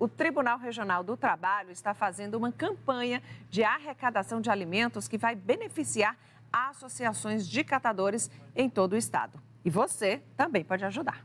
o Tribunal Regional do Trabalho está fazendo uma campanha de arrecadação de alimentos que vai beneficiar associações de catadores em todo o estado. E você também pode ajudar.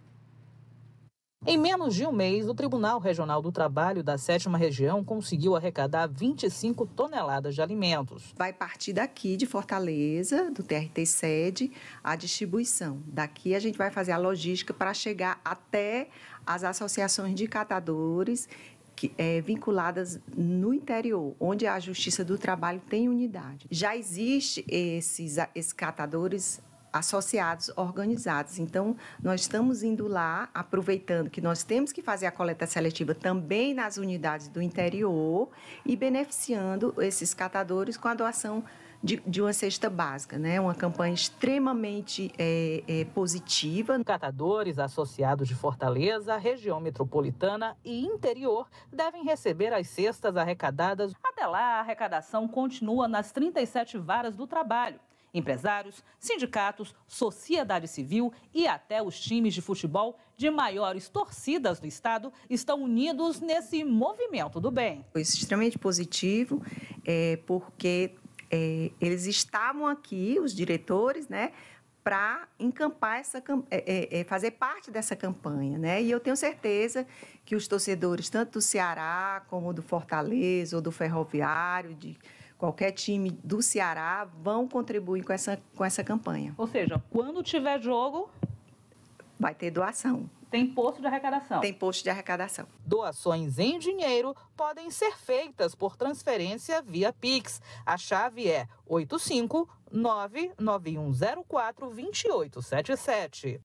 Em menos de um mês, o Tribunal Regional do Trabalho da Sétima Região conseguiu arrecadar 25 toneladas de alimentos. Vai partir daqui de Fortaleza, do TRT sede, a distribuição. Daqui a gente vai fazer a logística para chegar até as associações de catadores que, é, vinculadas no interior, onde a Justiça do Trabalho tem unidade. Já existe esses, esses catadores associados organizados. Então, nós estamos indo lá, aproveitando que nós temos que fazer a coleta seletiva também nas unidades do interior e beneficiando esses catadores com a doação de, de uma cesta básica, né? Uma campanha extremamente é, é, positiva. Catadores associados de Fortaleza, região metropolitana e interior devem receber as cestas arrecadadas. Até lá, a arrecadação continua nas 37 varas do trabalho empresários, sindicatos, sociedade civil e até os times de futebol de maiores torcidas do estado estão unidos nesse movimento do bem. Foi extremamente positivo, é, porque é, eles estavam aqui, os diretores, né? para encampar essa é, é, é, fazer parte dessa campanha, né? E eu tenho certeza que os torcedores tanto do Ceará como do Fortaleza ou do Ferroviário de qualquer time do Ceará vão contribuir com essa, com essa campanha. Ou seja, quando tiver jogo. Vai ter doação. Tem posto de arrecadação. Tem posto de arrecadação. Doações em dinheiro podem ser feitas por transferência via Pix. A chave é 85991042877.